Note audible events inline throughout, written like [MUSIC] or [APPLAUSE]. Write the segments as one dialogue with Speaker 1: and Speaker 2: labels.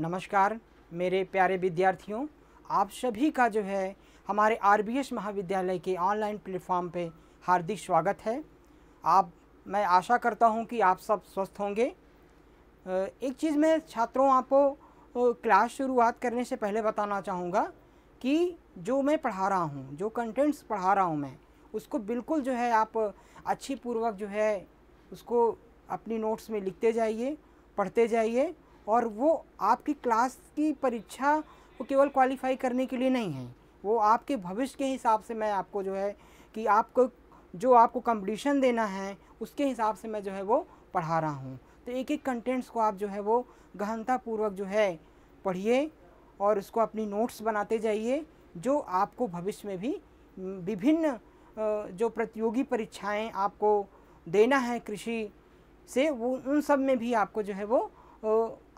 Speaker 1: नमस्कार मेरे प्यारे विद्यार्थियों आप सभी का जो है हमारे आर महाविद्यालय के ऑनलाइन प्लेटफॉर्म पे हार्दिक स्वागत है आप मैं आशा करता हूँ कि आप सब स्वस्थ होंगे एक चीज़ मैं छात्रों आपको क्लास शुरुआत करने से पहले बताना चाहूँगा कि जो मैं पढ़ा रहा हूँ जो कंटेंट्स पढ़ा रहा हूँ मैं उसको बिल्कुल जो है आप अच्छी पूर्वक जो है उसको अपनी नोट्स में लिखते जाइए पढ़ते जाइए और वो आपकी क्लास की परीक्षा को केवल क्वालिफाई करने के लिए नहीं है वो आपके भविष्य के हिसाब से मैं आपको जो है कि आपको जो आपको कंपटीशन देना है उसके हिसाब से मैं जो है वो पढ़ा रहा हूँ तो एक एक कंटेंट्स को आप जो है वो गहनतापूर्वक जो है पढ़िए और उसको अपनी नोट्स बनाते जाइए जो आपको भविष्य में भी विभिन्न जो प्रतियोगी परीक्षाएं आपको देना है कृषि से वो उन सब में भी आपको जो है वो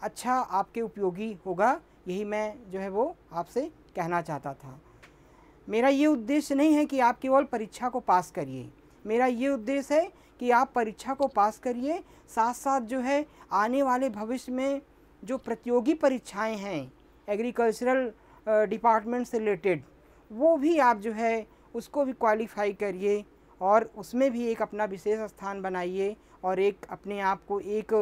Speaker 1: अच्छा आपके उपयोगी होगा यही मैं जो है वो आपसे कहना चाहता था मेरा ये उद्देश्य नहीं है कि आप केवल परीक्षा को पास करिए मेरा ये उद्देश्य है कि आप परीक्षा को पास करिए साथ साथ जो है आने वाले भविष्य में जो प्रतियोगी परीक्षाएं हैं एग्रीकल्चरल डिपार्टमेंट से रिलेटेड वो भी आप जो है उसको भी क्वालिफाई करिए और उसमें भी एक अपना विशेष स्थान बनाइए और एक अपने आप को एक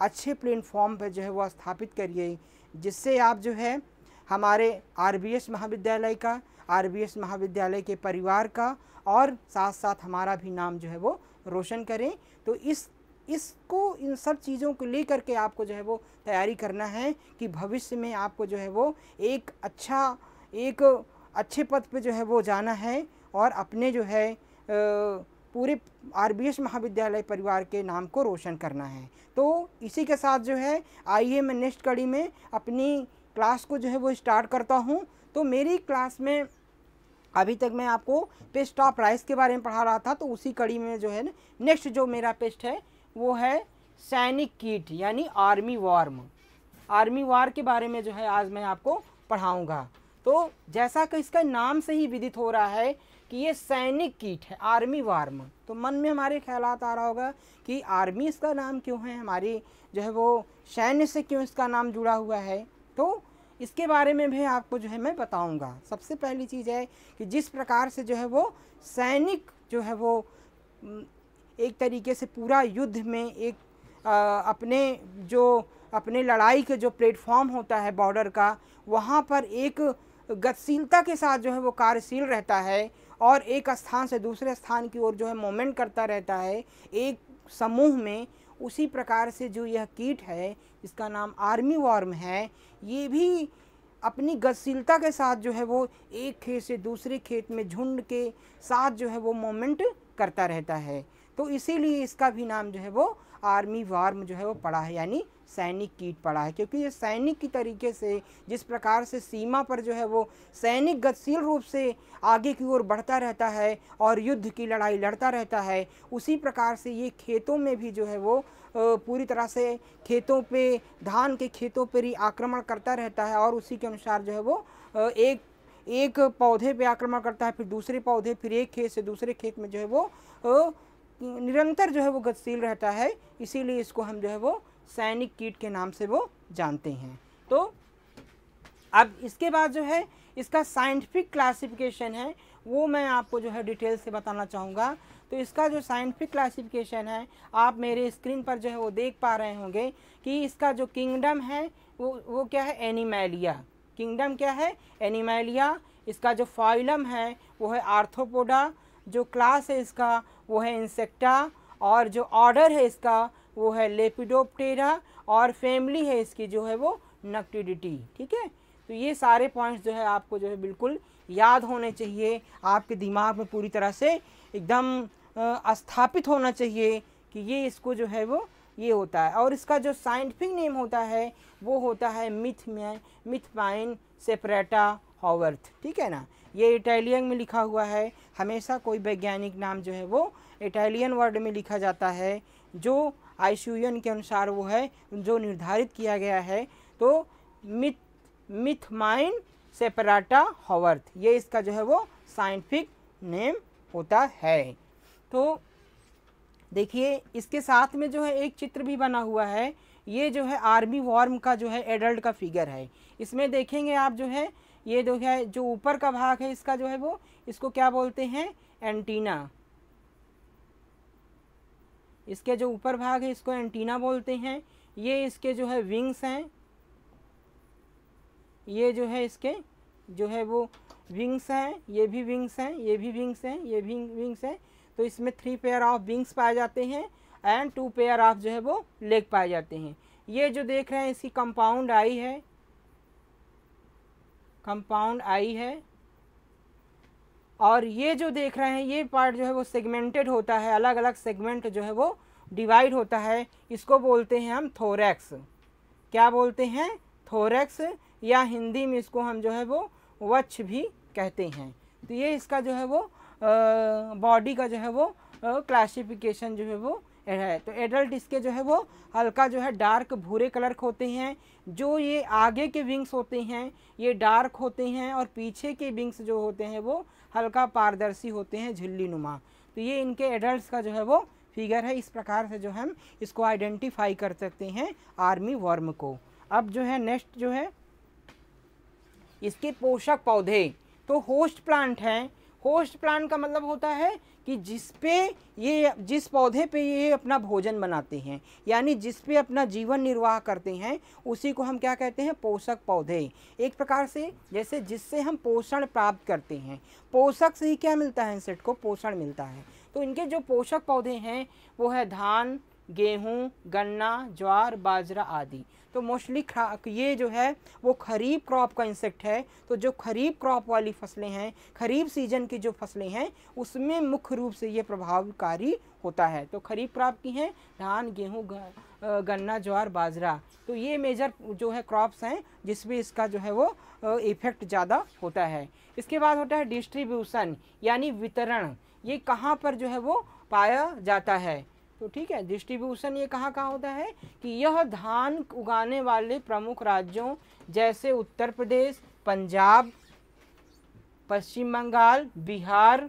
Speaker 1: अच्छे प्लेटफॉर्म पर जो है वो स्थापित करिए जिससे आप जो है हमारे आरबीएस महाविद्यालय का आरबीएस महाविद्यालय के परिवार का और साथ साथ हमारा भी नाम जो है वो रोशन करें तो इस इसको इन सब चीज़ों को लेकर के आपको जो है वो तैयारी करना है कि भविष्य में आपको जो है वो एक अच्छा एक अच्छे पद पे जो है वो जाना है और अपने जो है पूरे आर महाविद्यालय परिवार के नाम को रोशन करना है तो इसी के साथ जो है आइए मैं नेक्स्ट कड़ी में अपनी क्लास को जो है वो स्टार्ट करता हूँ तो मेरी क्लास में अभी तक मैं आपको पेस्ट ऑफ राइस के बारे में पढ़ा रहा था तो उसी कड़ी में जो है ना नेक्स्ट जो मेरा पेस्ट है वो है सैनिक कीट यानी आर्मी वार्म आर्मी वार के बारे में जो है आज मैं आपको पढ़ाऊँगा तो जैसा कि इसका नाम से ही विदित हो रहा है कि ये सैनिक कीट है आर्मी वार्म तो मन में हमारे ख्याल आ रहा होगा कि आर्मी इसका नाम क्यों है हमारी जो है वो सैन्य से क्यों इसका नाम जुड़ा हुआ है तो इसके बारे में भी आपको जो है मैं बताऊंगा सबसे पहली चीज़ है कि जिस प्रकार से जो है वो सैनिक जो है वो एक तरीके से पूरा युद्ध में एक आ, अपने जो अपने लड़ाई के जो प्लेटफॉर्म होता है बॉर्डर का वहाँ पर एक गतिशीलता के साथ जो है वो कार्यशील रहता है और एक स्थान से दूसरे स्थान की ओर जो है मोमेंट करता रहता है एक समूह में उसी प्रकार से जो यह कीट है इसका नाम आर्मी वॉर्म है ये भी अपनी गतिशीलता के साथ जो है वो एक खेत से दूसरे खेत में झुंड के साथ जो है वो मोमेंट करता रहता है तो इसीलिए इसका भी नाम जो है वो आर्मी वार्म जो है वो पड़ा है यानी सैनिक कीट पड़ा है क्योंकि ये सैनिक की तरीके से जिस प्रकार से सीमा पर जो है वो सैनिक गतिशील रूप से आगे की ओर बढ़ता रहता है और युद्ध की लड़ाई लड़ता रहता है उसी प्रकार से ये खेतों में भी जो है वो पूरी तरह से खेतों पे धान के खेतों पर ही आक्रमण करता रहता है और उसी के अनुसार जो है वो एक एक पौधे पे आक्रमण करता है फिर दूसरे पौधे फिर एक खेत से दूसरे खेत में जो है वो निरंतर जो है वो गतिशील रहता है इसीलिए इसको हम जो है वो सैनिक कीट के नाम से वो जानते हैं तो अब इसके बाद जो है इसका साइंटिफिक क्लासिफिकेशन है वो मैं आपको जो है डिटेल से बताना चाहूँगा तो इसका जो साइंटिफिक क्लासिफिकेशन है आप मेरे स्क्रीन पर जो है वो देख पा रहे होंगे कि इसका जो किंगडम है वो वो क्या है एनिमेलिया किंगडम क्या है एनिमेलिया इसका जो फाइलम है वो है आर्थोपोडा जो क्लास है इसका वो है इंसेक्टा और जो ऑर्डर है इसका वो है लेपिडोप्टेरा और फैमिली है इसकी जो है वो नक्टिडिटी ठीक है तो ये सारे पॉइंट्स जो है आपको जो है बिल्कुल याद होने चाहिए आपके दिमाग में पूरी तरह से एकदम स्थापित होना चाहिए कि ये इसको जो है वो ये होता है और इसका जो साइंटिफिक नेम होता है वो होता है मिथ में मिथपाइन सेपरेटा हॉवर्थ ठीक है ना ये इटालियन में लिखा हुआ है हमेशा कोई वैज्ञानिक नाम जो है वो इटालियन वर्ड में लिखा जाता है जो आईसीयूएन के अनुसार वो है जो निर्धारित किया गया है तो मिथ मिथ माइन सेपराटा हॉवर्थ ये इसका जो है वो साइंटिफिक नेम होता है तो देखिए इसके साथ में जो है एक चित्र भी बना हुआ है ये जो है आर्मी वॉर्म का जो है एडल्ट का फिगर है इसमें देखेंगे आप जो है ये जो है जो ऊपर का भाग है इसका जो है वो इसको क्या बोलते हैं एंटीना इसके जो ऊपर भाग है इसको एंटीना बोलते हैं ये इसके जो है विंग्स हैं ये जो है इसके जो है वो विंग्स हैं ये भी विंग्स हैं ये भी विंग्स हैं ये भी विंग्स हैं तो इसमें थ्री पेयर ऑफ विंग्स पाए जाते हैं एंड टू पेयर ऑफ जो है वो लेग पाए जाते हैं ये जो देख रहे हैं इसकी कंपाउंड आई है कंपाउंड आई है और ये जो देख रहे हैं ये पार्ट जो है वो सेगमेंटेड होता है अलग अलग सेगमेंट जो है वो डिवाइड होता है इसको बोलते हैं हम थोरैक्स क्या बोलते हैं थोरैक्स या हिंदी में इसको हम जो है वो वच्छ भी कहते हैं तो ये इसका जो है वो बॉडी का जो है वो क्लासिफिकेशन जो है वो है तो एडल्ट इसके जो है वो हल्का जो है डार्क भूरे कलर के होते हैं जो ये आगे के विंग्स होते हैं ये डार्क होते हैं और पीछे के विंग्स जो होते हैं वो हल्का पारदर्शी होते हैं झिल्ली नुमा तो ये इनके एडल्ट का जो है वो फिगर है इस प्रकार से जो हम इसको आइडेंटिफाई कर सकते हैं आर्मी वर्म को अब जो है नेक्स्ट जो है इसके पोषक पौधे तो होस्ट प्लांट हैं होस्ट प्लांट का मतलब होता है कि जिस पे ये जिस पौधे पे ये अपना भोजन बनाते हैं यानी जिस पे अपना जीवन निर्वाह करते हैं उसी को हम क्या कहते हैं पोषक पौधे एक प्रकार से जैसे जिससे हम पोषण प्राप्त करते हैं पोषक से ही क्या मिलता है इंसेक्ट को पोषण मिलता है तो इनके जो पोषक पौधे हैं वो है धान गेहूँ गन्ना ज्वार बाजरा आदि तो मोस्टली ये जो है वो खरीफ क्रॉप का इंसेक्ट है तो जो खरीफ क्रॉप वाली फसलें हैं खरीफ सीजन की जो फसलें हैं उसमें मुख्य रूप से ये प्रभावकारी होता है तो खरीफ क्रॉप की हैं धान गेहूँ गन्ना ज्वार बाजरा तो ये मेजर जो है क्रॉप्स हैं जिसमें इसका जो है वो इफ़ेक्ट ज़्यादा होता है इसके बाद होता है डिस्ट्रीब्यूशन यानी वितरण ये कहाँ पर जो है वो पाया जाता है तो ठीक है डिस्ट्रीब्यूशन ये कहाँ कहाँ होता है कि यह धान उगाने वाले प्रमुख राज्यों जैसे उत्तर प्रदेश पंजाब पश्चिम बंगाल बिहार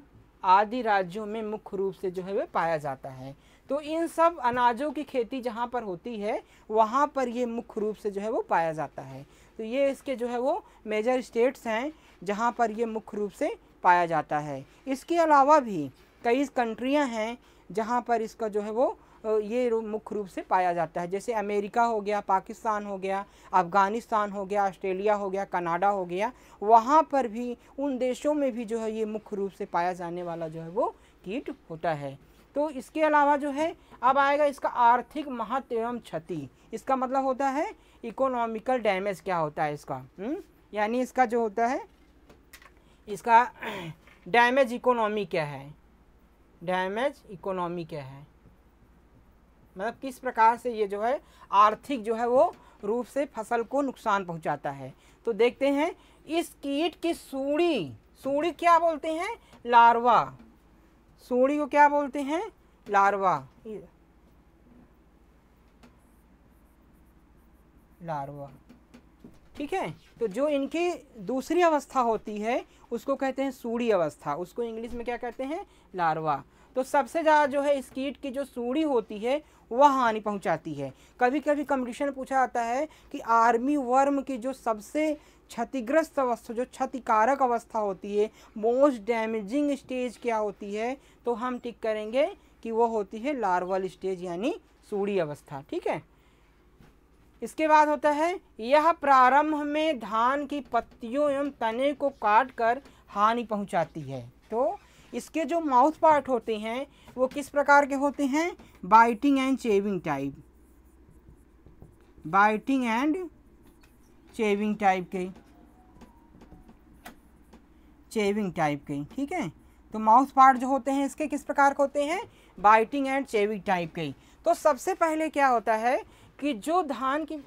Speaker 1: आदि राज्यों में मुख्य रूप से जो है वह पाया जाता है तो इन सब अनाजों की खेती जहाँ पर होती है वहाँ पर ये मुख्य रूप से जो है वो पाया जाता है तो ये इसके जो है वो मेजर स्टेट्स हैं जहाँ पर ये मुख्य रूप से पाया जाता है इसके अलावा भी कई कंट्रियाँ हैं जहाँ पर इसका जो है वो ये मुख्य रूप से पाया जाता है जैसे अमेरिका हो गया पाकिस्तान हो गया अफ़गानिस्तान हो गया ऑस्ट्रेलिया हो गया कनाडा हो गया वहाँ पर भी उन देशों में भी जो है ये मुख्य रूप से पाया जाने वाला जो है वो कीट होता है तो इसके अलावा जो है अब आएगा इसका आर्थिक महत्व एवं क्षति इसका मतलब होता है इकोनॉमिकल डैमेज क्या होता है इसका हम्म? यानी इसका जो होता है इसका [CLEARS THROAT] डैमेज इकोनॉमी क्या है डैमेज इकोनॉमी क्या है मतलब किस प्रकार से ये जो है आर्थिक जो है वो रूप से फसल को नुकसान पहुंचाता है तो देखते हैं इस कीट की सूड़ी सूढ़ी क्या बोलते हैं लार्वा सूड़ी को क्या बोलते हैं लार्वा लार्वा ठीक है तो जो इनकी दूसरी अवस्था होती है उसको कहते हैं सूढ़ी अवस्था उसको इंग्लिश में क्या कहते हैं लार्वा तो सबसे ज़्यादा जो है इस कीट की जो सूढ़ी होती है वह हानि पहुंचाती है कभी कभी कम्पिटिशन पूछा जाता है कि आर्मी वर्म की जो सबसे क्षतिग्रस्त अवस्था जो क्षतिकारक अवस्था होती है मोस्ट डैमेजिंग स्टेज क्या होती है तो हम टिक करेंगे कि वह होती है लार्वल स्टेज यानी सूढ़ी अवस्था ठीक है इसके बाद होता है यह प्रारंभ में धान की पत्तियों एवं तने को काट कर हानि पहुंचाती है तो इसके जो माउथ पार्ट होते हैं वो किस प्रकार के होते हैं biting and chewing type biting and chewing type के चेविंग टाइप के ठीक है तो माउथ पार्ट जो होते हैं इसके किस प्रकार के होते हैं बाइटिंग एंड चेविंग टाइप के तो सबसे पहले क्या होता है कि जो धान की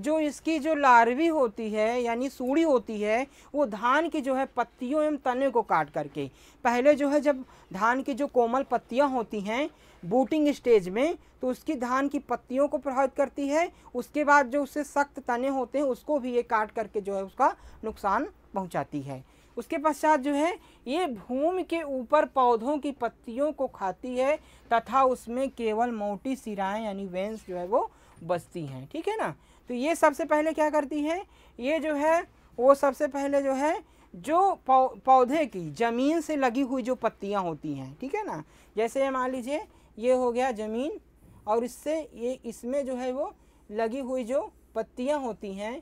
Speaker 1: जो इसकी जो लारवी होती है यानी सूढ़ी होती है वो धान की जो है पत्तियों एवं तने को काट करके पहले जो है जब धान की जो कोमल पत्तियां होती हैं बूटिंग स्टेज में तो उसकी धान की पत्तियों को प्रभावित करती है उसके बाद जो उससे सख्त तने होते हैं उसको भी ये काट करके जो है उसका नुकसान पहुंचाती है उसके पश्चात जो है ये भूमि के ऊपर पौधों की पत्तियों को खाती है तथा उसमें केवल मोटी सिराएँ यानी वेंस जो है वो बसती हैं ठीक है ना तो ये सबसे पहले क्या करती है ये जो है वो सबसे पहले जो है जो पौधे की ज़मीन से लगी हुई जो पत्तियाँ होती हैं ठीक है ना जैसे मान लीजिए ये हो गया ज़मीन और इससे ये इसमें जो है वो लगी हुई जो पत्तियाँ होती हैं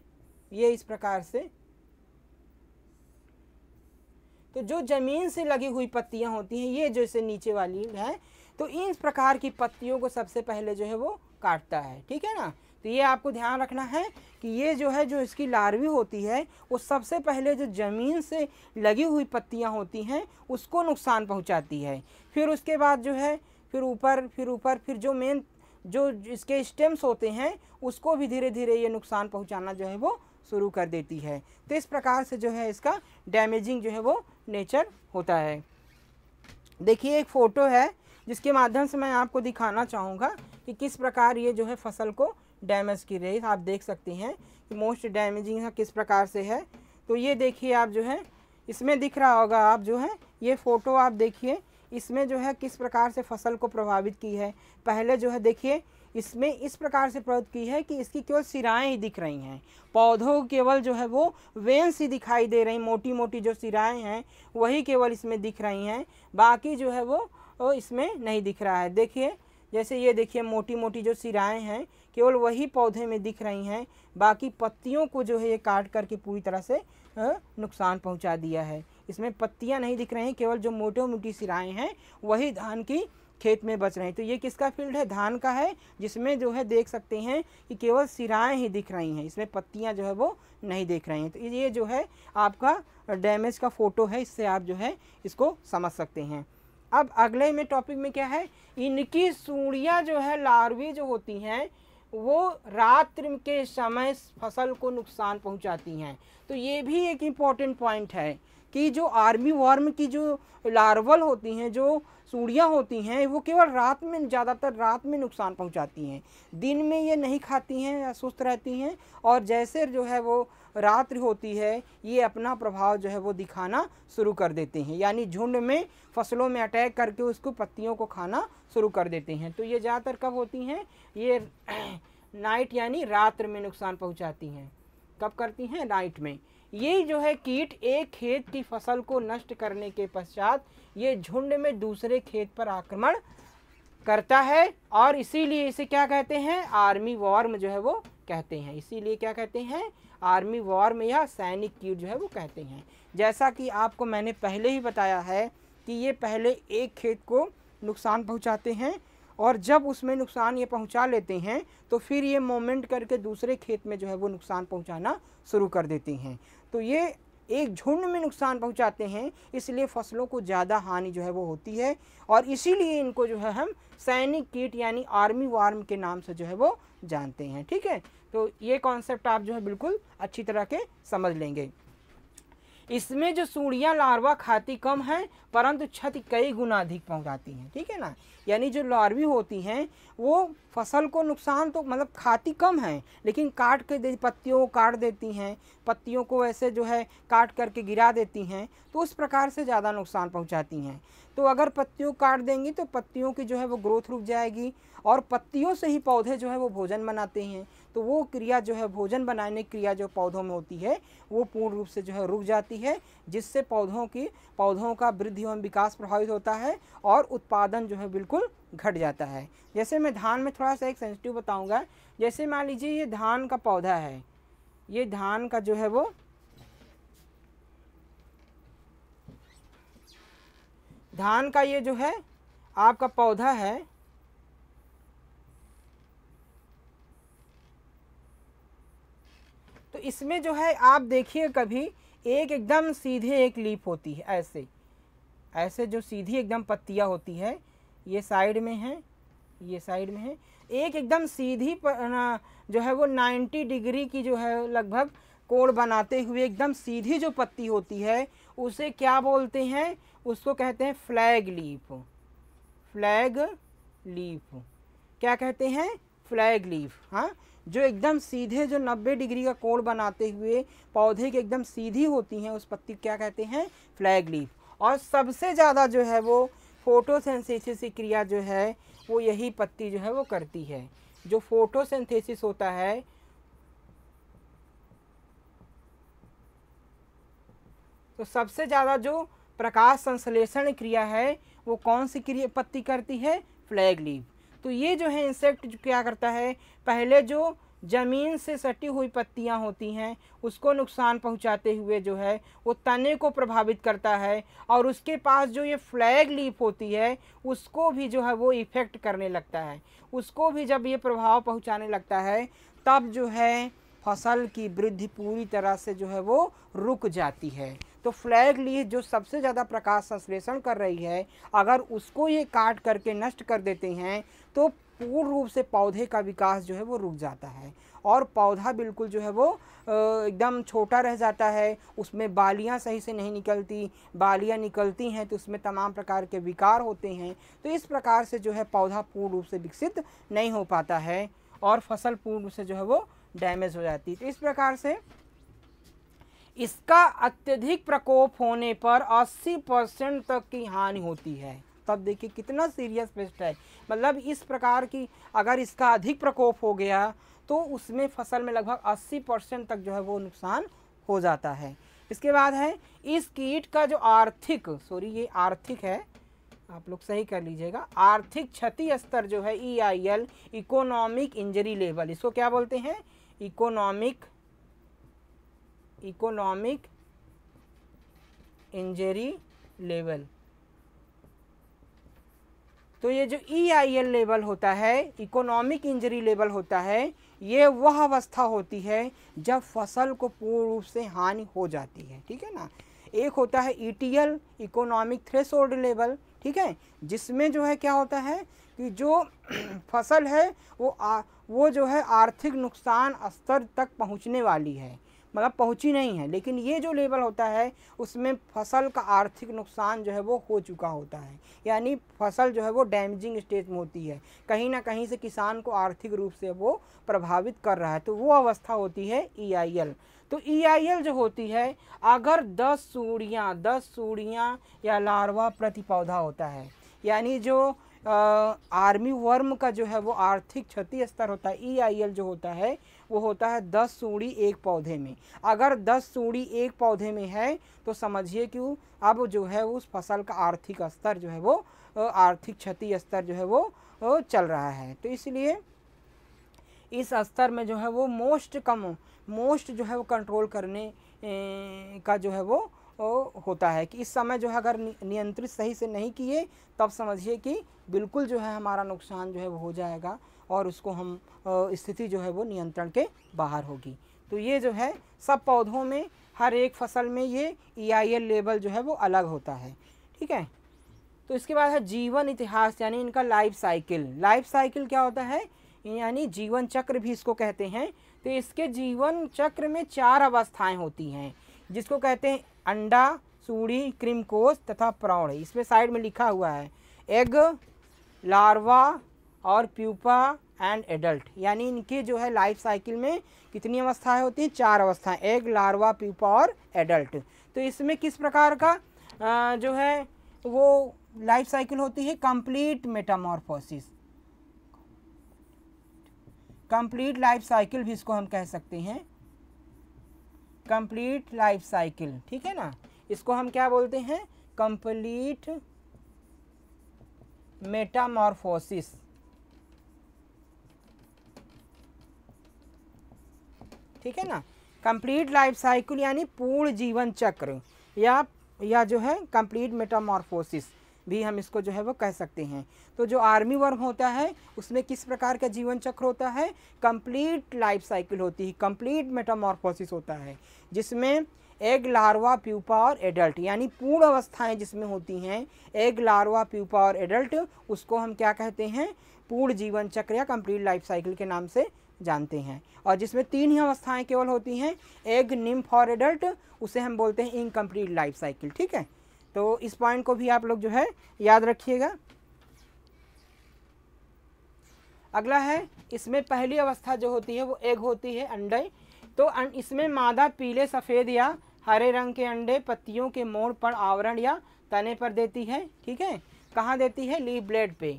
Speaker 1: ये इस प्रकार से तो जो ज़मीन से लगी हुई पत्तियाँ होती हैं ये जैसे नीचे वाली हैं तो इन प्रकार की पत्तियों को सबसे पहले जो है वो काटता है ठीक है ना तो ये आपको ध्यान रखना है कि ये जो है जो इसकी लार्वी होती है वो सबसे पहले जो ज़मीन से लगी हुई पत्तियाँ होती हैं उसको नुकसान पहुँचाती है फिर उसके बाद जो है फिर ऊपर फिर ऊपर फिर जो मेन जो इसके स्टेम्स होते हैं उसको भी धीरे धीरे ये नुकसान पहुँचाना जो है वो शुरू कर देती है तो इस प्रकार से जो है इसका डैमेजिंग जो है वो नेचर होता है देखिए एक फ़ोटो है जिसके माध्यम से मैं आपको दिखाना चाहूँगा कि किस प्रकार ये जो है फसल को डैमेज की रही आप देख सकते हैं कि मोस्ट डैमेजिंग किस प्रकार से है तो ये देखिए आप जो है इसमें दिख रहा होगा आप जो है ये फ़ोटो आप देखिए इसमें जो है किस प्रकार से फसल को प्रभावित की है पहले जो है देखिए इसमें इस प्रकार से प्रवृत्त की है कि इसकी केवल सिराएँ ही दिख रही हैं पौधों केवल जो है वो वेन्स ही दिखाई दे रही मोटी मोटी जो सिराएँ हैं वही केवल इसमें दिख रही हैं बाकी जो है वो, वो इसमें नहीं दिख रहा है देखिए जैसे ये देखिए मोटी मोटी जो सिराएँ हैं केवल वही पौधे में दिख रही हैं बाकी पत्तियों को जो है ये काट करके पूरी तरह से नुकसान पहुँचा दिया है इसमें पत्तियाँ नहीं दिख रही हैं केवल जो मोटे मोटी सिराएँ हैं वही धान की खेत में बच रहे हैं तो ये किसका फील्ड है धान का है जिसमें जो है देख सकते हैं कि केवल सिराएँ ही दिख रही हैं इसमें पत्तियाँ जो है वो नहीं देख रही हैं तो ये जो है आपका डैमेज का फ़ोटो है इससे आप जो है इसको समझ सकते हैं अब अगले में टॉपिक में क्या है इनकी सूढ़ियाँ जो है लार्वी जो होती हैं वो रात्रि के समय फसल को नुकसान पहुंचाती हैं तो ये भी एक इम्पॉर्टेंट पॉइंट है कि जो आर्मी वॉर्म की जो लार्वल होती हैं जो सूढ़ियाँ होती हैं वो केवल रात में ज़्यादातर रात में नुकसान पहुँचाती हैं दिन में ये नहीं खाती हैं या सुस्त रहती हैं और जैसे जो है वो रात्रि होती है ये अपना प्रभाव जो है वो दिखाना शुरू कर देते हैं यानी झुंड में फसलों में अटैक करके उसको पत्तियों को खाना शुरू कर देते हैं तो ये ज़्यादातर कब होती हैं ये [CLEARS THROAT] नाइट यानी रात्र में नुकसान पहुँचाती हैं कब करती हैं नाइट में ये जो है कीट एक खेत की फसल को नष्ट करने के पश्चात ये झुंड में दूसरे खेत पर आक्रमण करता है और इसीलिए इसे क्या कहते हैं आर्मी वॉर्म जो है वो कहते हैं इसीलिए क्या कहते हैं आर्मी वॉर्म या सैनिक कीट जो है वो कहते हैं जैसा कि आपको मैंने पहले ही बताया है कि ये पहले एक खेत को नुकसान पहुंचाते हैं और जब उसमें नुकसान ये पहुंचा लेते हैं तो फिर ये मोमेंट करके दूसरे खेत में जो है वो नुकसान पहुंचाना शुरू कर देती हैं तो ये एक झुंड में नुकसान पहुंचाते हैं इसलिए फसलों को ज़्यादा हानि जो है वो होती है और इसीलिए इनको जो है हम सैनिक कीट यानी आर्मी वार्म के नाम से जो है वो जानते हैं ठीक है तो ये कॉन्सेप्ट आप जो है बिल्कुल अच्छी तरह के समझ लेंगे इसमें जो सूढ़ियाँ लार्वा खाती कम है परंतु क्षति कई गुना अधिक पहुँचाती हैं ठीक है ना यानी जो लार्वी होती हैं वो फसल को नुकसान तो मतलब खाती कम है लेकिन काट के दे पत्तियों को काट देती हैं पत्तियों को ऐसे जो है काट करके गिरा देती हैं तो उस प्रकार से ज़्यादा नुकसान पहुँचाती हैं तो अगर पत्तियों काट देंगी तो पत्तियों की जो है वो ग्रोथ रुक जाएगी और पत्तियों से ही पौधे जो है वो भोजन बनाते हैं तो वो क्रिया जो है भोजन बनाने की क्रिया जो पौधों में होती है वो पूर्ण रूप से जो है रुक जाती है जिससे पौधों की पौधों का वृद्धि एवं विकास प्रभावित होता है और उत्पादन जो है बिल्कुल घट जाता है जैसे मैं धान में थोड़ा सा एक सेंसिटिव बताऊँगा जैसे मान लीजिए ये धान का पौधा है ये धान का जो है वो धान का ये जो है आपका पौधा है इसमें जो है आप देखिए कभी एक एकदम सीधे एक लीप होती है ऐसे ऐसे जो सीधी एकदम पत्तियाँ होती है ये साइड में है ये साइड में है एक एकदम सीधी पर, जो है वो 90 डिग्री की जो है लगभग कोण बनाते हुए एकदम सीधी जो पत्ती होती है उसे क्या बोलते हैं उसको कहते हैं फ्लैग लीफ फ्लैग लीफ क्या कहते हैं फ्लैग लीफ हाँ जो एकदम सीधे जो 90 डिग्री का कोण बनाते हुए पौधे की एकदम सीधी होती हैं उस पत्ती क्या कहते हैं फ्लैग लीफ और सबसे ज़्यादा जो है वो फोटोसेंथेसिस की क्रिया जो है वो यही पत्ती जो है वो करती है जो फोटोसेंथेसिस होता है तो सबसे ज़्यादा जो प्रकाश संश्लेषण क्रिया है वो कौन सी क्रिया पत्ती करती है फ्लैग लीव तो ये जो है इंसेक्ट क्या करता है पहले जो ज़मीन से सटी हुई पत्तियां होती हैं उसको नुकसान पहुंचाते हुए जो है वो तने को प्रभावित करता है और उसके पास जो ये फ्लैग लीफ होती है उसको भी जो है वो इफ़ेक्ट करने लगता है उसको भी जब ये प्रभाव पहुंचाने लगता है तब जो है फसल की वृद्धि पूरी तरह से जो है वो रुक जाती है तो फ्लैग लीफ जो सबसे ज़्यादा प्रकाश संश्लेषण कर रही है अगर उसको ये काट करके नष्ट कर देते हैं तो पूर्ण रूप से पौधे का विकास जो है वो रुक जाता है और पौधा बिल्कुल जो है वो एकदम छोटा रह जाता है उसमें बालियां सही से नहीं निकलती बालियां निकलती हैं तो उसमें तमाम प्रकार के विकार होते हैं तो इस प्रकार से जो है पौधा पूर्ण रूप से विकसित नहीं हो पाता है और फसल पूर्ण रूप से जो है वो डैमेज हो जाती है तो इस प्रकार से इसका अत्यधिक प्रकोप होने पर 80 परसेंट तक की हानि होती है तब देखिए कितना सीरियस पेस्ट है मतलब इस प्रकार की अगर इसका अधिक प्रकोप हो गया तो उसमें फसल में लगभग 80 परसेंट तक जो है वो नुकसान हो जाता है इसके बाद है इस कीट का जो आर्थिक सॉरी ये आर्थिक है आप लोग सही कर लीजिएगा आर्थिक क्षति स्तर जो है E I L economic injury level इसको क्या बोलते हैं इकोनॉमिक इकोनॉमिक इंजरी लेवल तो ये जो ई आई एल लेवल होता है इकोनॉमिक इंजरी लेवल होता है ये वह अवस्था होती है जब फसल को पूर्ण रूप से हानि हो जाती है ठीक है ना एक होता है E T L economic hold level ठीक है जिसमें जो है क्या होता है कि जो [CLEARS THROAT] फसल है वो आ, वो जो है आर्थिक नुकसान स्तर तक पहुंचने वाली है मतलब पहुंची नहीं है लेकिन ये जो लेवल होता है उसमें फसल का आर्थिक नुकसान जो है वो हो चुका होता है यानी फसल जो है वो डैमेजिंग स्टेज में होती है कहीं ना कहीं से किसान को आर्थिक रूप से वो प्रभावित कर रहा है तो वो अवस्था होती है ई e तो ई e जो होती है अगर दस सूढ़ियाँ दस सूढ़ियाँ या लार्वा प्रति पौधा होता है यानी जो आ, आर्मी वर्म का जो है वो आर्थिक क्षति स्तर होता है ई e जो होता है वो होता है दस सूढ़ी एक पौधे में अगर दस सूढ़ी एक पौधे में है तो समझिए कि अब जो है उस फसल का आर्थिक स्तर जो है वो आर्थिक क्षति स्तर जो है वो चल रहा है तो इसलिए इस स्तर में जो है वो मोस्ट कम मोस्ट जो है वो कंट्रोल करने का जो है वो होता है कि इस समय जो है अगर नियंत्रित सही से नहीं किए तब समझिए कि बिल्कुल जो है हमारा नुकसान जो है वो हो जाएगा और उसको हम स्थिति जो है वो नियंत्रण के बाहर होगी तो ये जो है सब पौधों में हर एक फसल में ये ई e लेवल जो है वो अलग होता है ठीक है तो इसके बाद है जीवन इतिहास यानी इनका लाइफ साइकिल लाइफ साइकिल क्या होता है यानी जीवन चक्र भी इसको कहते हैं तो इसके जीवन चक्र में चार अवस्थाएं होती हैं जिसको कहते हैं अंडा सूढ़ी क्रिमकोस तथा प्रौढ़ इसमें साइड में लिखा हुआ है एग लार्वा और प्यूपा एंड एडल्ट यानी इनके जो है लाइफ साइकिल में कितनी अवस्थाएं होती हैं चार अवस्थाएं एग लार्वा प्यूपा और एडल्ट तो इसमें किस प्रकार का आ, जो है वो लाइफ साइकिल होती है complete metamorphosis complete life cycle भी इसको हम कह सकते हैं कंप्लीट लाइफ साइकिल ठीक है ना इसको हम क्या बोलते हैं कंप्लीट मेटामॉर्फोसिस ठीक है ना कंप्लीट लाइफ साइकिल यानी पूर्ण जीवन चक्र या या जो है कंप्लीट मेटामॉर्फोसिस भी हम इसको जो है वो कह सकते हैं तो जो आर्मी वर्म होता है उसमें किस प्रकार का जीवन चक्र होता है कंप्लीट लाइफ साइकिल होती है कंप्लीट मेटामॉर्फोसिस होता है जिसमें एग लार्वा प्यूपा और एडल्ट यानी पूर्ण अवस्थाएं जिसमें होती हैं एग लार्वा प्यूपा और एडल्ट उसको हम क्या कहते हैं पूर्ण जीवन चक्र या कंप्लीट लाइफ साइकिल के नाम से जानते हैं और जिसमें तीन ही अवस्थाएं केवल होती हैं एग निम्फ और एडल्ट उसे हम बोलते हैं इनकम्प्लीट लाइफ साइकिल ठीक है तो इस पॉइंट को भी आप लोग जो है याद रखिएगा अगला है इसमें पहली अवस्था जो होती है वो एग होती है अंडे तो अं, इसमें मादा पीले सफ़ेद या हरे रंग के अंडे पत्तियों के मोड़ पर आवरण या तने पर देती है ठीक है कहाँ देती है लीव ब्लेड पे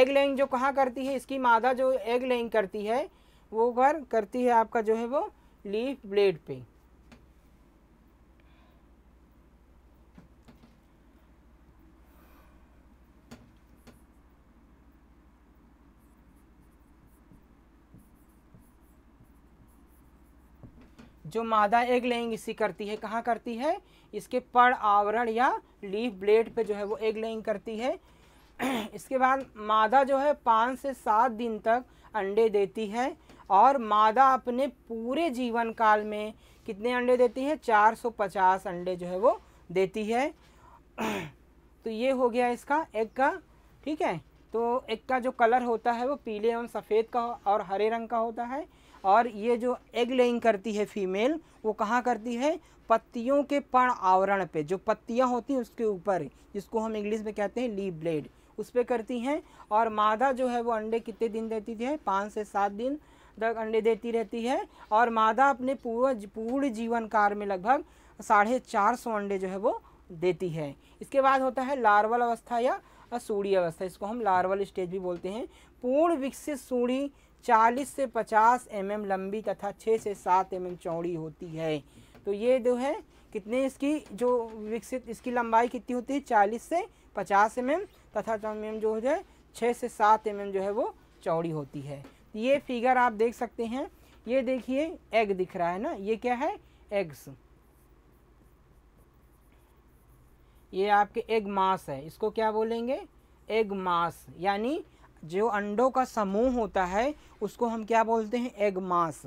Speaker 1: एग लेइंग जो कहाँ करती है इसकी मादा जो एग लेइंग करती है वो पर करती है आपका जो है वो लीफ ब्लेड पे जो मादा एग लेइंग इसी करती है कहाँ करती है इसके पड़ आवरण या लीफ ब्लेड पे जो है वो एग लेइंग करती है [CLEARS THROAT] इसके बाद मादा जो है पाँच से सात दिन तक अंडे देती है और मादा अपने पूरे जीवन काल में कितने अंडे देती है 450 अंडे जो है वो देती है [CLEARS THROAT] तो ये हो गया इसका एग का ठीक है तो एग का जो कलर होता है वो पीले एवं सफ़ेद का और हरे रंग का होता है और ये जो एग लेइंग करती है फीमेल वो कहाँ करती है पत्तियों के पण आवरण पे जो पत्तियाँ होती हैं उसके ऊपर जिसको हम इंग्लिश में कहते हैं ली ब्लेड उस पर करती हैं और मादा जो है वो अंडे कितने दिन देती है पाँच से सात दिन तक अंडे देती रहती है और मादा अपने पूरा पूर्ण जीवन काल में लगभग साढ़े चार सौ अंडे जो है वो देती है इसके बाद होता है लार्वल अवस्था या सूढ़ी अवस्था इसको हम लार्वल स्टेज भी बोलते हैं पूर्ण विकसित सूढ़ी 40 से 50 एम mm लंबी तथा 6 से 7 एम mm चौड़ी होती है तो ये जो है कितने इसकी जो विकसित इसकी लंबाई कितनी होती है 40 से 50 एम mm तथा एम जो है छः से सात एम mm जो है वो चौड़ी होती है ये फिगर आप देख सकते हैं ये देखिए एग दिख रहा है ना ये क्या है एग्स ये आपके एग मास है इसको क्या बोलेंगे एग मास यानी जो अंडों का समूह होता है उसको हम क्या बोलते हैं एग मास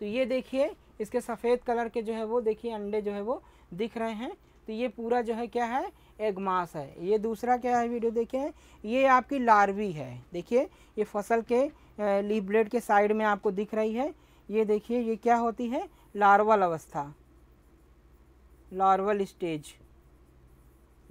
Speaker 1: तो ये देखिए इसके सफ़ेद कलर के जो है वो देखिए अंडे जो है वो दिख रहे हैं तो ये पूरा जो है क्या है एग मास है ये दूसरा क्या है वीडियो देखिए ये आपकी लार्वी है देखिए ये फसल के लीबलेट ब्लेड के साइड में आपको दिख रही है ये देखिए ये क्या होती है लार्वल अवस्था लार्वल स्टेज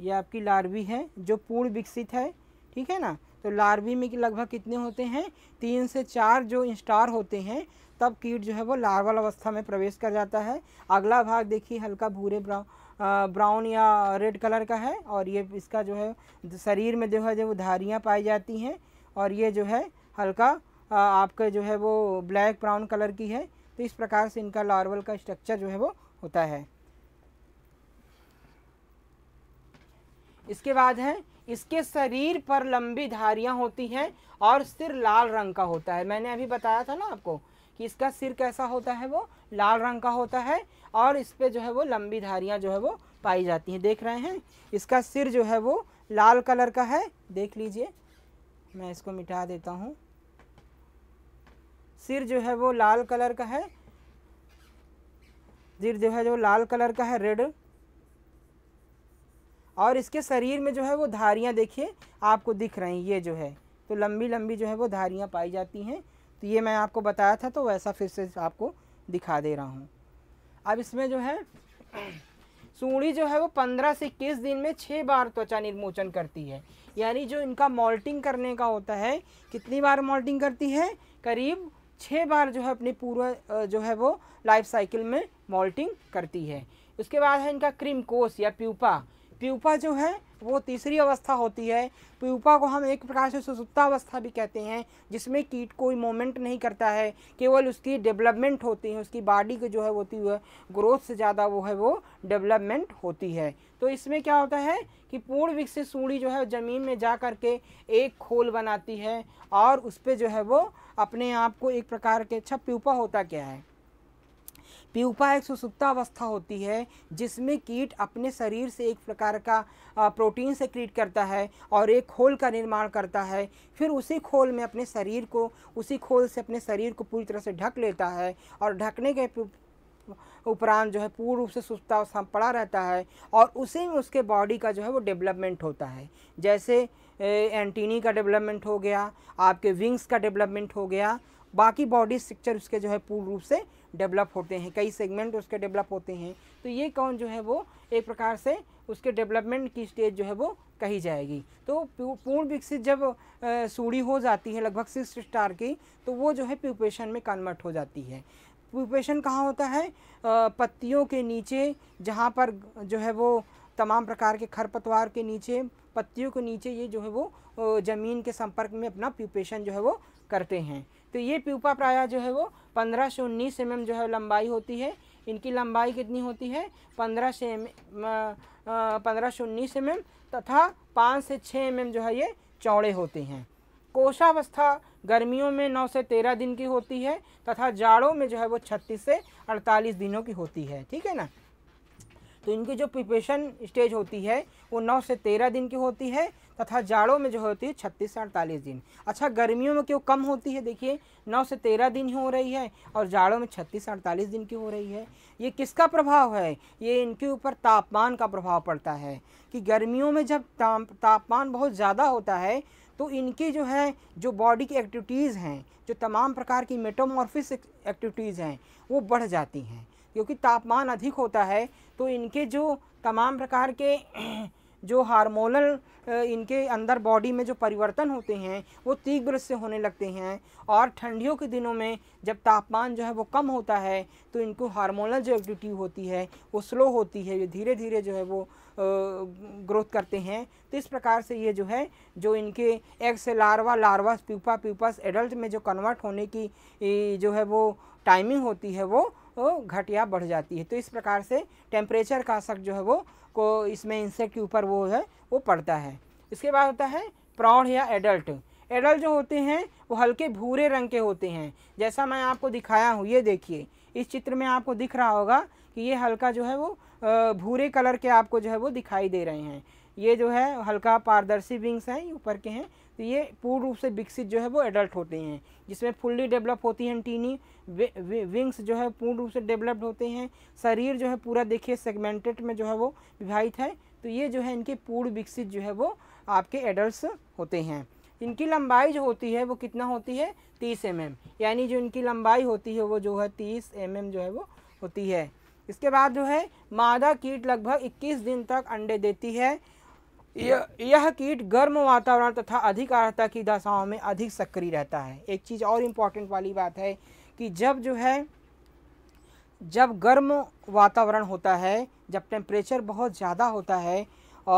Speaker 1: ये आपकी लार्वी है जो पूर्ण विकसित है ठीक है ना तो लार्वी में लगभग कितने होते हैं तीन से चार जो इंस्टार होते हैं तब कीट जो है वो लार्वल अवस्था में प्रवेश कर जाता है अगला भाग देखिए हल्का भूरे ब्राउन ब्राउन या रेड कलर का है और ये इसका जो है शरीर में जो है जो धारियाँ पाई जाती हैं और ये जो है हल्का आपका जो है वो ब्लैक ब्राउन कलर की है तो इस प्रकार से इनका लार्वल का स्ट्रक्चर जो है वो होता है इसके बाद है इसके शरीर पर लंबी धारियां होती हैं और सिर लाल रंग का होता है मैंने अभी बताया था ना आपको कि इसका सिर कैसा होता है वो लाल रंग का होता है और इस पर जो है वो लंबी धारियाँ जो है वो पाई जाती हैं देख रहे हैं इसका सिर जो है वो लाल कलर का है देख लीजिए मैं इसको मिटा देता हूँ सिर जो है वो लाल कलर का है सिर जो है जो लाल कलर का है रेड और इसके शरीर में जो है वो धारियाँ देखिए आपको दिख रही ये जो है तो लंबी लंबी जो है वो धारियाँ पाई जाती हैं तो ये मैं आपको बताया था तो वैसा फिर से आपको दिखा दे रहा हूँ अब इसमें जो है सूढ़ी जो है वो पंद्रह से इक्कीस दिन में छः बार त्वचा निर्मोचन करती है यानी जो इनका मॉल्टिंग करने का होता है कितनी बार मॉल्टिंग करती है करीब छः बार जो है अपने पूर्व जो है वो लाइफ साइकिल में मॉल्टिंग करती है उसके बाद है इनका क्रीम कोस या प्यूपा प्यूपा जो है वो तीसरी अवस्था होती है प्यूपा को हम एक प्रकार से सुसुप्ता अवस्था भी कहते हैं जिसमें कीट कोई मोमेंट नहीं करता है केवल उसकी डेवलपमेंट होती है उसकी बॉडी की जो है होती है ग्रोथ से ज़्यादा वो है वो डेवलपमेंट होती है तो इसमें क्या होता है कि पूर्ण विकसित सूढ़ी जो है ज़मीन में जा कर के एक खोल बनाती है और उस पर जो है वो अपने आप को एक प्रकार के अच्छा प्यूपा होता क्या है प्यूपा एक सुसुप्ता अवस्था होती है जिसमें कीट अपने शरीर से एक प्रकार का प्रोटीन से क्रिएट करता है और एक खोल का निर्माण करता है फिर उसी खोल में अपने शरीर को उसी खोल से अपने शरीर को पूरी तरह से ढक लेता है और ढकने के उपरांत जो है पूर्ण रूप से सुस्तावस्था पड़ा रहता है और उसी में उसके बॉडी का जो है वो डेवलपमेंट होता है जैसे एंटीनी का डेवलपमेंट हो गया आपके विंग्स का डेवलपमेंट हो गया बाकी बॉडी स्ट्रक्चर उसके जो है पूर्ण रूप से डेवलप होते हैं कई सेगमेंट उसके डेवलप होते हैं तो ये कौन जो है वो एक प्रकार से उसके डेवलपमेंट की स्टेज जो है वो कही जाएगी तो पूर्ण विकसित जब सूढ़ी हो जाती है लगभग सिक्स स्टार की तो वो जो है प्यूपेशन में कन्वर्ट हो जाती है प्यूपेशन कहाँ होता है पत्तियों के नीचे जहाँ पर जो है वो तमाम प्रकार के खरपतवार के नीचे पत्तियों के नीचे ये जो है वो ज़मीन के संपर्क में अपना प्यूपेशन जो है वो करते हैं तो ये प्यूपा प्राय जो है वो पंद्रह से उन्नीस एम जो है लंबाई होती है इनकी लंबाई कितनी होती है पंद्रह से एम पंद्रह से उन्नीस एम तथा पाँच से छः एम जो है ये चौड़े होते हैं कोषावस्था गर्मियों में नौ से तेरह दिन की होती है तथा जाड़ों में जो है वो छत्तीस से अड़तालीस दिनों की होती है ठीक है ना तो इनकी जो प्रिपेशन स्टेज होती है वो नौ से तेरह दिन की होती है तथा जाड़ों में जो होती है छत्तीस से अड़तालीस दिन अच्छा गर्मियों में क्यों कम होती है देखिए नौ से तेरह दिन ही हो रही है और जाड़ों में छत्तीस से अड़तालीस दिन की हो रही है ये किसका प्रभाव है ये इनके ऊपर तापमान का प्रभाव पड़ता है कि गर्मियों में जब तापमान बहुत ज़्यादा होता है तो इनकी जो है जो बॉडी की एक्टिविटीज़ हैं जो तमाम प्रकार की मेटोमॉर्फिस एक्टिविटीज़ हैं वो बढ़ जाती हैं क्योंकि तापमान अधिक होता है तो इनके जो तमाम प्रकार के जो हार्मोनल इनके अंदर बॉडी में जो परिवर्तन होते हैं वो तीव्र से होने लगते हैं और ठंडियों के दिनों में जब तापमान जो है वो कम होता है तो इनको हार्मोनल जो एक्टिविटी होती है वो स्लो होती है ये धीरे धीरे जो है वो ग्रोथ करते हैं तो इस प्रकार से ये जो है जो इनके एग से larva larva pupa pupas adult में जो कन्वर्ट होने की जो है वो टाइमिंग होती है वो घटिया बढ़ जाती है तो इस प्रकार से टेम्परेचर का असर जो है वो को इसमें इंसेक्ट के ऊपर वो है वो पड़ता है इसके बाद होता है प्रौढ़ या एडल्ट एडल्ट जो होते हैं वो हल्के भूरे रंग के होते हैं जैसा मैं आपको दिखाया हूँ ये देखिए इस चित्र में आपको दिख रहा होगा कि ये हल्का जो है वो भूरे कलर के आपको जो है वो दिखाई दे रहे हैं ये जो है हल्का पारदर्शी विंग्स हैं ऊपर के हैं तो ये पूर्ण रूप से विकसित जो है वो एडल्ट होते हैं जिसमें फुल्ली डेवलप होती हैं टीनी विंग्स जो है पूर्ण रूप से डेवलप्ड होते हैं शरीर जो है पूरा देखिए सेगमेंटेड में जो है वो विभाजित है तो ये जो है इनके पूर्ण विकसित जो है वो आपके एडल्ट होते हैं इनकी लंबाई जो होती है वो कितना होती है तीस एम mm, यानी जो इनकी लंबाई होती है वो जो है तीस एम mm जो है वो होती है इसके बाद जो है मादा कीट लगभग 21 दिन तक अंडे देती है यह यह कीट गर्म वातावरण तथा अधिक आर्द्रता की दशाओं में अधिक सक्रिय रहता है एक चीज़ और इम्पॉर्टेंट वाली बात है कि जब जो है जब गर्म वातावरण होता है जब टेम्परेचर बहुत ज़्यादा होता है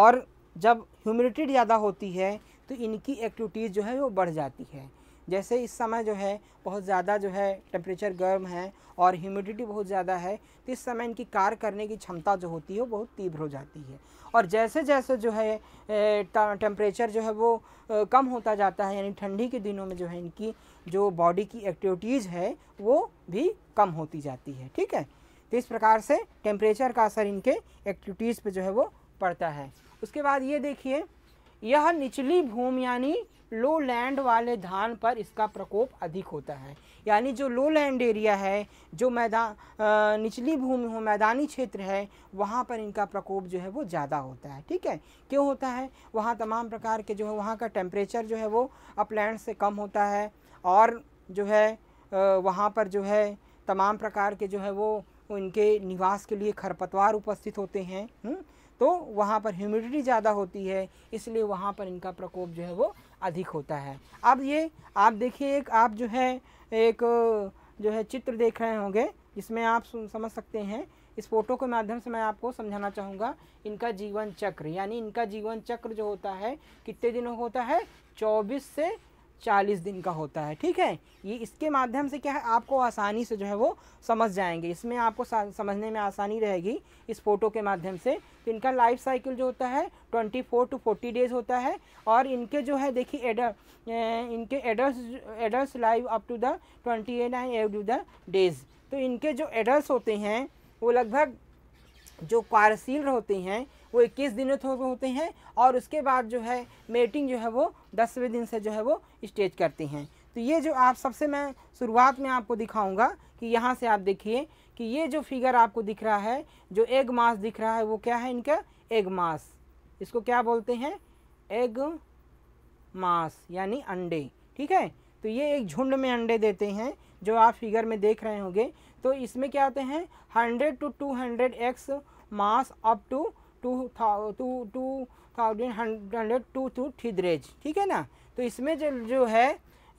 Speaker 1: और जब ह्यूमिडिटी ज़्यादा होती है तो इनकी एक्टिविटीज़ जो है वो बढ़ जाती है जैसे इस समय जो है बहुत ज़्यादा जो है टेम्परेचर गर्म है और ह्यूमिडिटी बहुत ज़्यादा है तो इस समय इनकी कार्य करने की क्षमता जो होती है वो बहुत तीव्र हो जाती है और जैसे जैसे जो है टेम्परेचर जो है वो कम होता जाता है यानी ठंडी के दिनों में जो है इनकी जो बॉडी की एक्टिविटीज़ है वो भी कम होती जाती है ठीक है तो इस प्रकार से टेम्परेचर का असर इनके एक्टिविटीज़ पर जो है वो पड़ता है उसके बाद ये देखिए यह निचली भूमि यानी लो लैंड वाले धान पर इसका प्रकोप अधिक होता है यानी जो लो लैंड एरिया है जो मैदान निचली भूमि हो मैदानी क्षेत्र है वहाँ पर इनका प्रकोप जो है वो ज़्यादा होता है ठीक है क्यों होता है वहाँ तमाम प्रकार के जो है वहाँ का टेम्परेचर जो है वो अपलैंड से कम होता है और जो है वहाँ पर जो है तमाम प्रकार के जो है वो इनके निवास के लिए खरपतवार उपस्थित होते हैं हुँ? हम्म? तो वहाँ पर ह्यूमिडिटी ज़्यादा होती है इसलिए वहाँ पर इनका प्रकोप जो है वो अधिक होता है अब ये आप देखिए एक आप जो है एक जो है चित्र देख रहे होंगे इसमें आप समझ सकते हैं इस फोटो के माध्यम से मैं आपको समझाना चाहूँगा इनका जीवन चक्र यानी इनका जीवन चक्र जो होता है कितने दिनों होता है चौबीस से चालीस दिन का होता है ठीक है ये इसके माध्यम से क्या है आपको आसानी से जो है वो समझ जाएंगे इसमें आपको समझने में आसानी रहेगी इस फोटो के माध्यम से तो इनका लाइफ साइकिल जो होता है twenty four to forty days होता है और इनके जो है देखिए एडल इनके adult adult live up to the twenty eight and eve to the days तो इनके जो एडल्ट होते हैं वो लगभग जो कार्यशील होते हैं वो इक्कीस दिन तक होते हैं और उसके बाद जो है मेटिंग जो है वो दसवें दिन से जो है वो स्टेज करती हैं तो ये जो आप सबसे मैं शुरुआत में आपको दिखाऊंगा कि यहाँ से आप देखिए कि ये जो फिगर आपको दिख रहा है जो एग मास दिख रहा है वो क्या है इनका एग मास इसको क्या बोलते हैं एग मास यानी अंडे ठीक है तो ये एक झुंड में अंडे देते हैं जो आप फिगर में देख रहे होंगे तो इसमें क्या आते हैं hundred to two hundred egg mass up to two two two thousand hundred to two थीदरेज ठीक है ना तो इसमें जो जो है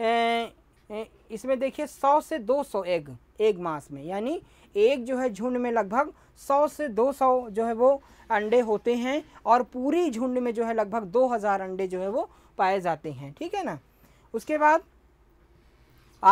Speaker 1: ए, ए, इसमें देखिए सौ से दो सौ एग एक मास में यानी एक जो है झुंड में लगभग सौ से दो सौ जो है वो अंडे होते हैं और पूरी झुंड में जो है लगभग दो हज़ार अंडे जो है वो पाए जाते हैं ठीक है ना उसके बाद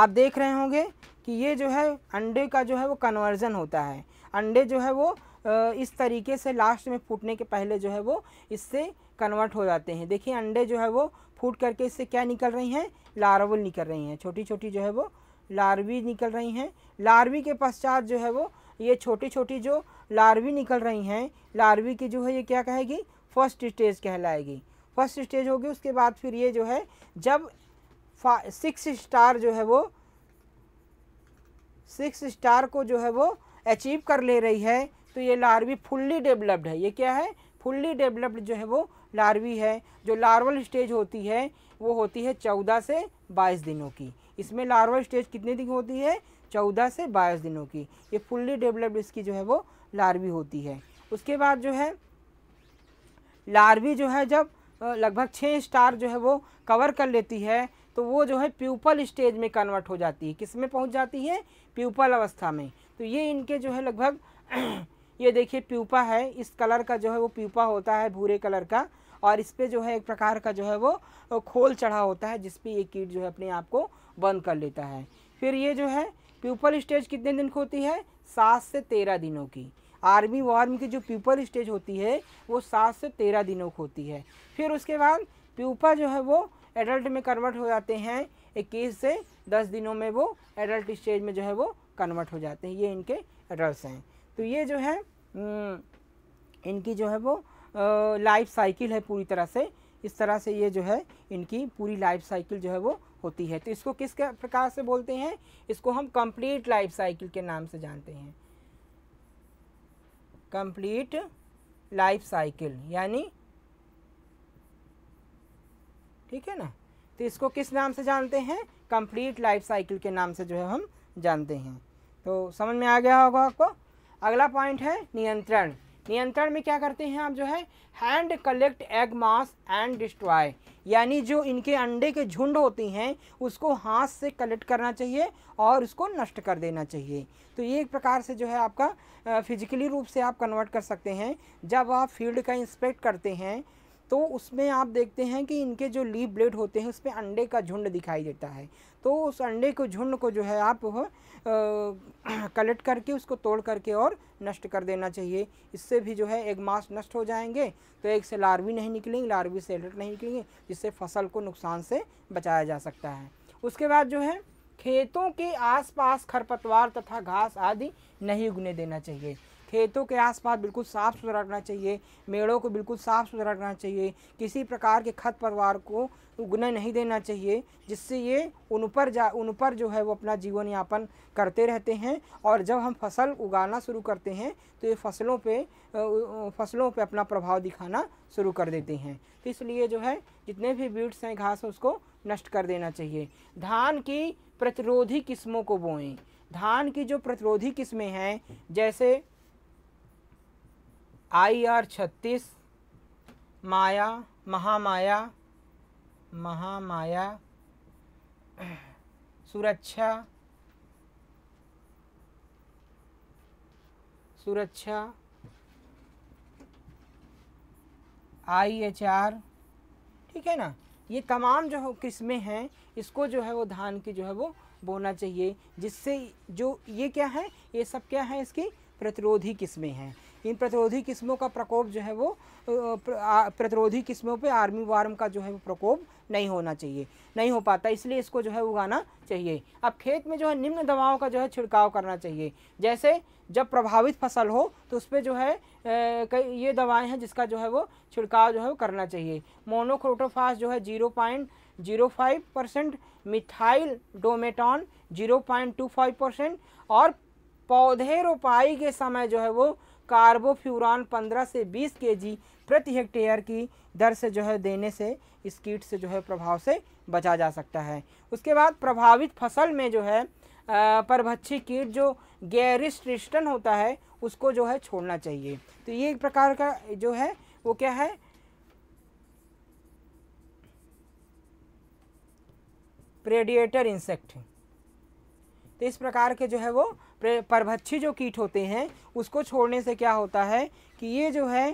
Speaker 1: आप देख रहे होंगे कि ये जो है अंडे का जो है वो कन्वर्जन होता है अंडे जो है वो इस तरीके से लास्ट में फूटने के पहले जो है वो इससे कन्वर्ट हो जाते हैं देखिए अंडे जो है वो फूट करके इससे क्या निकल रही हैं लार्वल निकल रही हैं छोटी छोटी जो है वो लार्वी निकल रही हैं लार्वी के पश्चात जो है वो ये छोटी छोटी जो लार्वी निकल रही हैं लार्वी की जो है ये क्या कहेगी फर्स्ट स्टेज कहलाएगी फर्स्ट स्टेज होगी उसके बाद फिर ये जो है जब सिक्स स्टार जो है वो सिक्स स्टार को जो है वो अचीव कर ले रही है तो ये लार्वी फुल्ली डेवलप्ड है ये क्या है फुल्ली डेवलप्ड जो है वो लार्वी है जो लार्वल स्टेज होती है वो होती है चौदह से बाईस दिनों की इसमें लार्वल स्टेज कितने दिन होती है चौदह से बाईस दिनों की ये फुल्ली डेवलप्ड इसकी जो है वो लार्वी होती है उसके बाद जो है लार्वी जो है जब लगभग छः स्टार जो है वो कवर कर लेती है तो वो जो है प्यूपल स्टेज में कन्वर्ट हो जाती है किस में पहुँच जाती है प्यूपल अवस्था में तो ये इनके जो है लगभग ये देखिए प्यूपा है इस कलर का जो है वो प्यूपा होता है भूरे कलर का और इस पर जो है एक प्रकार का जो है वो खोल चढ़ा होता है जिसपे ये कीट जो है अपने आप को बंद कर लेता है फिर ये जो है प्यूपल स्टेज कितने दिन की होती है सात से तेरह दिनों की आर्मी वार्म की जो प्यूपल स्टेज होती है वो सात से तेरह दिनों की होती है फिर उसके बाद प्यूपा जो है वो एडल्ट में कन्वर्ट हो जाते हैं इक्कीस से दस दिनों में वो एडल्ट स्टेज में जो है वो कन्वर्ट हो जाते हैं ये इनके एडल्ट हैं तो ये जो है हम्म, इनकी जो है वो लाइफ साइकिल है पूरी तरह से इस तरह से ये जो है इनकी पूरी लाइफ साइकिल जो है वो होती है तो इसको किस प्रकार से बोलते हैं इसको हम कंप्लीट लाइफ साइकिल के नाम से जानते हैं कंप्लीट लाइफ साइकिल यानी ठीक है ना तो इसको किस नाम से जानते हैं कंप्लीट लाइफ साइकिल के नाम से जो है हम जानते हैं तो समझ में आ गया होगा आपको अगला पॉइंट है नियंत्रण नियंत्रण में क्या करते हैं आप जो है hand collect egg mass and destroy यानी जो इनके अंडे के झुंड होती हैं उसको हाथ से कलेक्ट करना चाहिए और उसको नष्ट कर देना चाहिए तो ये एक प्रकार से जो है आपका फिजिकली रूप से आप कन्वर्ट कर सकते हैं जब आप फील्ड का इंस्पेक्ट करते हैं तो उसमें आप देखते हैं कि इनके जो लीव ब्लेड होते हैं उसमें अंडे का झुंड दिखाई देता है तो उस अंडे को झुंड को जो है आप कलेक्ट करके उसको तोड़ करके और नष्ट कर देना चाहिए इससे भी जो है एक मास नष्ट हो जाएंगे तो एक से लार्वी नहीं निकलेंगे लार्वी से एलर्ट नहीं निकलेंगे जिससे फसल को नुकसान से बचाया जा सकता है उसके बाद जो है खेतों के आसपास खरपतवार तथा घास आदि नहीं उगने देना चाहिए खेतों के आसपास बिल्कुल साफ़ सुथरा रखना चाहिए मेड़ों को बिल्कुल साफ़ सुथरा रखना चाहिए किसी प्रकार के खत परिवार को उगने नहीं देना चाहिए जिससे ये उन पर जा उन पर जो है वो अपना जीवन यापन करते रहते हैं और जब हम फसल उगाना शुरू करते हैं तो ये फसलों पे फसलों पे अपना प्रभाव दिखाना शुरू कर देते हैं तो इसलिए जो है जितने भी बीट्स हैं घास उसको नष्ट कर देना चाहिए धान की प्रतिरोधी किस्मों को बोएं धान की जो प्रतिरोधी किस्में हैं जैसे आई आर छत्तीस माया महामाया महामाया सुरक्षा सुरक्षा आई एच आर ठीक है ना ये तमाम जो किस्में हैं इसको जो है वो धान की जो है वो बोना चाहिए जिससे जो ये क्या है ये सब क्या है इसकी प्रतिरोधी किस्में हैं इन प्रतिरोधी किस्मों का प्रकोप जो है वो प्रतिरोधी किस्मों पे आर्मी वार्म का जो है वो प्रकोप नहीं होना चाहिए नहीं हो पाता इसलिए इसको जो है उगाना चाहिए अब खेत में जो है निम्न दवाओं का जो है छिड़काव करना चाहिए जैसे जब प्रभावित फसल हो तो उस पर जो है कई ये दवाएं हैं जिसका जो है वो छिड़काव जो है वो करना चाहिए मोनोक्रोटोफास जो है zero point zero five percent methyl demeton zero point two five percent और पौधे रोपाई के समय जो है वो कार्बोफ्यूरान 15 से 20 केजी प्रति हेक्टेयर की दर से जो है देने से इस कीट से जो है प्रभाव से बचा जा सकता है उसके बाद प्रभावित फसल में जो है परभक्षी कीट जो गैरिस्ट्रिस्टन होता है उसको जो है छोड़ना चाहिए तो ये एक प्रकार का जो है वो क्या है प्रेडिएटर इंसेक्ट तो इस प्रकार के जो है वो परभक्षी जो कीट होते हैं उसको छोड़ने से क्या होता है कि ये जो है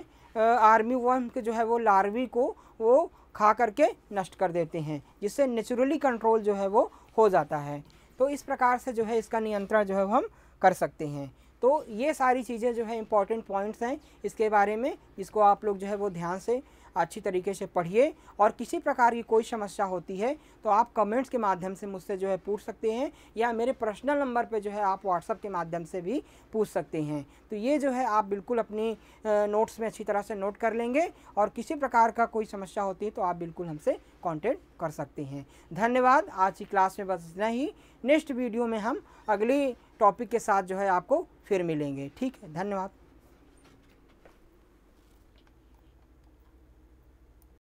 Speaker 1: आर्मी वर्म के जो है वो लार्वी को वो खा करके नष्ट कर देते हैं जिससे नेचुरली कंट्रोल जो है वो हो जाता है तो इस प्रकार से जो है इसका नियंत्रण जो है हम कर सकते हैं तो ये सारी चीज़ें जो है इम्पॉर्टेंट पॉइंट्स हैं इसके बारे में इसको आप लोग जो है वो ध्यान से अच्छी तरीके से पढ़िए और किसी प्रकार की कोई समस्या होती है तो आप कमेंट्स के माध्यम से मुझसे जो है पूछ सकते हैं या मेरे पर्सनल नंबर पर जो है आप व्हाट्सअप के माध्यम से भी पूछ सकते हैं तो ये जो है आप बिल्कुल अपनी नोट्स में अच्छी तरह से नोट कर लेंगे और किसी प्रकार का कोई समस्या होती है तो आप बिल्कुल हमसे कॉन्टेक्ट कर सकते हैं धन्यवाद आज की क्लास में बस इतना ही नेक्स्ट वीडियो में हम अगली टॉपिक के साथ जो है आपको फिर मिलेंगे ठीक है धन्यवाद